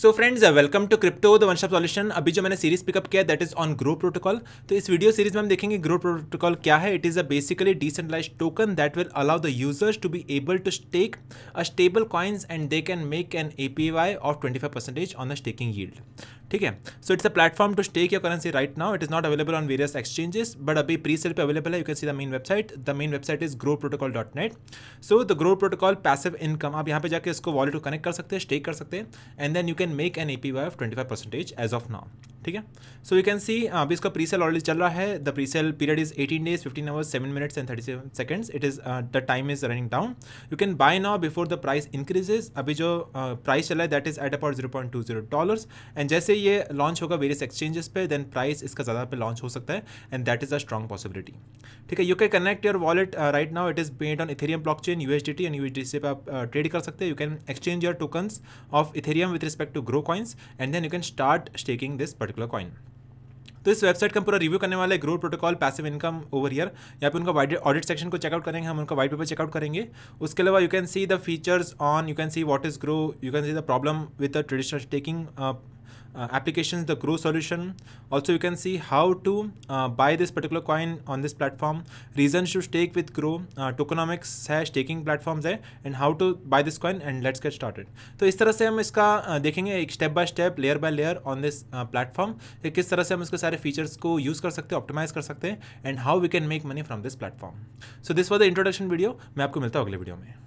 So friends welcome to crypto the one shop solution अभी जो मैंने सीरीज पिकअप किया that is on grow protocol तो इस वीडियो सीरीज में हम देखेंगे ग्रो प्रोटोकॉल क्या है it is a basically decentralize token that will allow the users to be able to stake a stable coins and they can make an A P Y of twenty five percentage on the staking yield ठीक है so it's a platform to stake your currency right now it is not available on various exchanges but अभी pre sale पर available है you can see the main website the main website is grow protocol dot net so the grow protocol passive income आप यहाँ पे जाकर इसको wallet को connect कर सकते हैं स्टेक कर सकते हैं and then you can make an A P Y of twenty five percentage as of now ठीक है सो यू कैन सी अभी इसका प्री सेल ऑलरेडी चल रहा है the pre sale period is 18 days 15 hours 7 minutes and 37 seconds it is the time is running down you can buy now before the price increases अभी जो price uh, चला है that is at about zero point two zero dollars and जैसे ये launch होगा various exchanges पे then price इसका ज़्यादा पे लॉन्च हो सकता है and that is a strong possibility ठीक है you can connect your wallet right now it is based on Ethereum block chain you and you पे आप ट्रेड uh, कर सकते हैं you can exchange your tokens of Ethereum with respect to grow coins and then you can start staking this particular particular coin तो इस website का पूरा review करने वाले हैं growth protocol passive income over year या पे उनका ऑडिट सेक्शन को चेकआउट करेंगे हम उनका वाइट पेपर चेकआउट करेंगे उसके अलावा you can see the features on you can see what is grow you can see the problem with the traditional taking uh, applications, the Grow solution. Also, you can see how to uh, buy this particular coin on this platform, reasons to stake with Grow, uh, tokenomics है staking platforms है and how to buy this coin and let's get started. तो इस तरह से हम इसका देखेंगे एक step step step layer layer layer on this platform कि किस तरह से हम इसके सारे फीचर्स को यूज़ कर सकते हैं ऑप्टिमाइज कर सकते हैं and how we can make money from this platform so this was the introduction video मैं आपको मिलता हूँ अगले video में